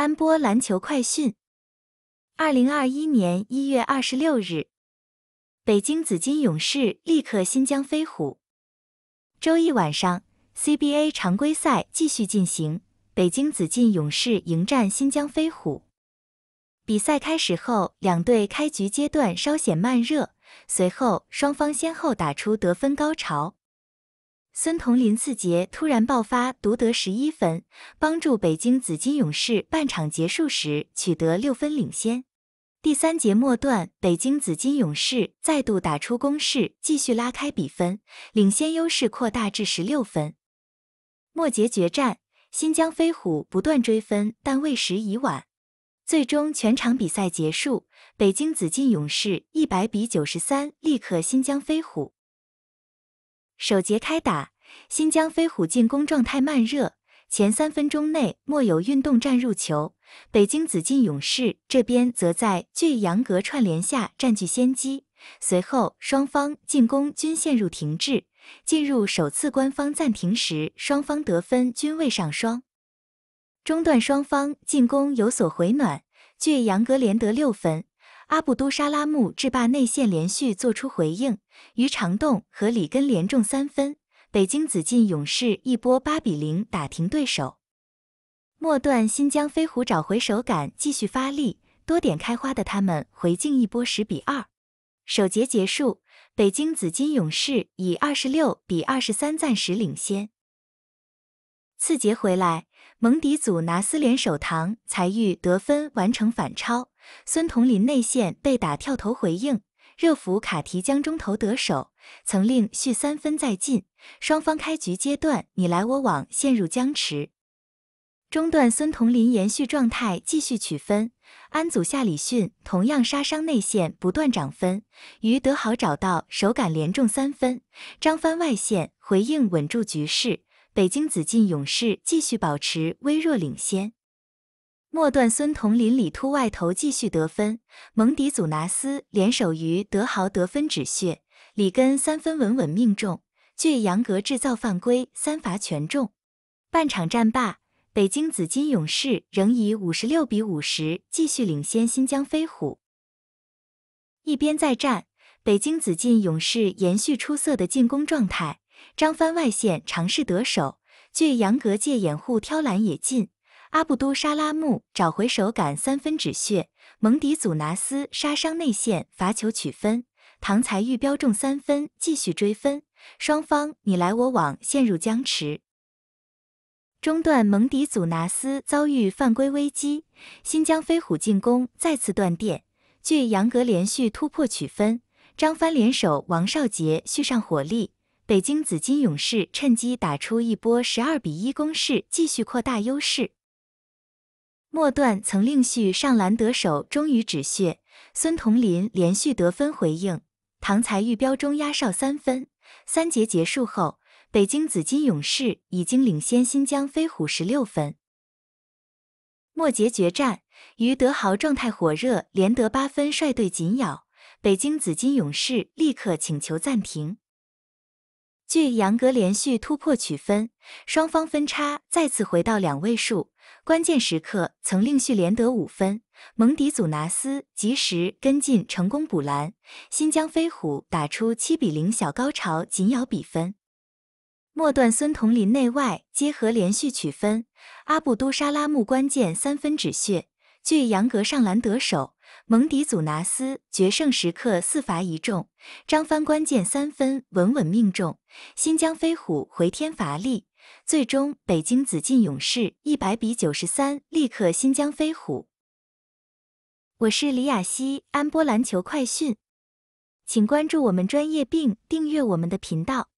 安波篮球快讯：二零二一年一月二十六日，北京紫金勇士力克新疆飞虎。周一晚上，CBA 常规赛继续进行，北京紫金勇士迎战新疆飞虎。比赛开始后，两队开局阶段稍显慢热，随后双方先后打出得分高潮。孙桐林次节突然爆发，独得十一分，帮助北京紫金勇士半场结束时取得六分领先。第三节末段，北京紫金勇士再度打出攻势，继续拉开比分，领先优势扩大至十六分。末节决战，新疆飞虎不断追分，但为时已晚。最终全场比赛结束，北京紫金勇士一百比九十三力克新疆飞虎。首节开打，新疆飞虎进攻状态慢热，前三分钟内莫有运动战入球。北京紫禁勇士这边则在巨杨格串联下占据先机，随后双方进攻均陷入停滞。进入首次官方暂停时，双方得分均未上双。中段双方进攻有所回暖，巨杨格连得六分。阿布都沙拉木制霸内线，连续做出回应。于长栋和里根连中三分，北京紫禁勇士一波八比零打停对手。末段，新疆飞虎找回手感，继续发力，多点开花的他们回敬一波十比二。首节结束，北京紫金勇士以二十六比二十三暂时领先。次节回来，蒙迪组拿斯联手唐才遇得分完成反超。孙桐林内线被打跳投回应，热辅卡提江中投得手，曾令续三分再进。双方开局阶段你来我往，陷入僵持。中段孙桐林延续状态继续取分，安祖夏里逊同样杀伤内线不断涨分，于德豪找到手感连中三分，张帆外线回应稳住局势。北京紫禁勇士继续保持微弱领先。末段，孙同林里突外投继续得分，蒙迪祖拿斯联手于德豪得分止血，里根三分稳稳命中，据杨格制造犯规三罚全中。半场战罢，北京紫金勇士仍以五十六比五十继续领先新疆飞虎。一边再战，北京紫金勇士延续出色的进攻状态，张帆外线尝试得手，据杨格借掩护挑篮也进。阿布都沙拉木找回手感三分止血，蒙迪祖纳斯杀伤内线罚球取分，唐才育标中三分继续追分，双方你来我往陷入僵持。中段蒙迪祖纳斯遭遇犯规危机，新疆飞虎进攻再次断电，据杨格连续突破取分，张帆联手王少杰续上火力，北京紫金勇士趁机打出一波十二比一攻势，继续扩大优势。末段曾令旭上篮得手，终于止血。孙同林连续得分回应。唐才育标中压哨三分。三节结束后，北京紫金勇士已经领先新疆飞虎十六分。末节决战，于德豪状态火热，连得八分，率队紧咬。北京紫金勇士立刻请求暂停。据杨格连续突破取分，双方分差再次回到两位数。关键时刻曾令旭连得五分，蒙迪祖纳斯及时跟进成功补篮，新疆飞虎打出七比零小高潮紧咬比分。末段孙桐林内外结合连续取分，阿布都沙拉木关键三分止血，据杨格上篮得手。蒙迪祖拿斯决胜时刻四罚一中，张帆关键三分稳稳命中，新疆飞虎回天乏力，最终北京紫禁勇士一百比九十三力克新疆飞虎。我是李雅希，安波篮球快讯，请关注我们，专业并订阅我们的频道。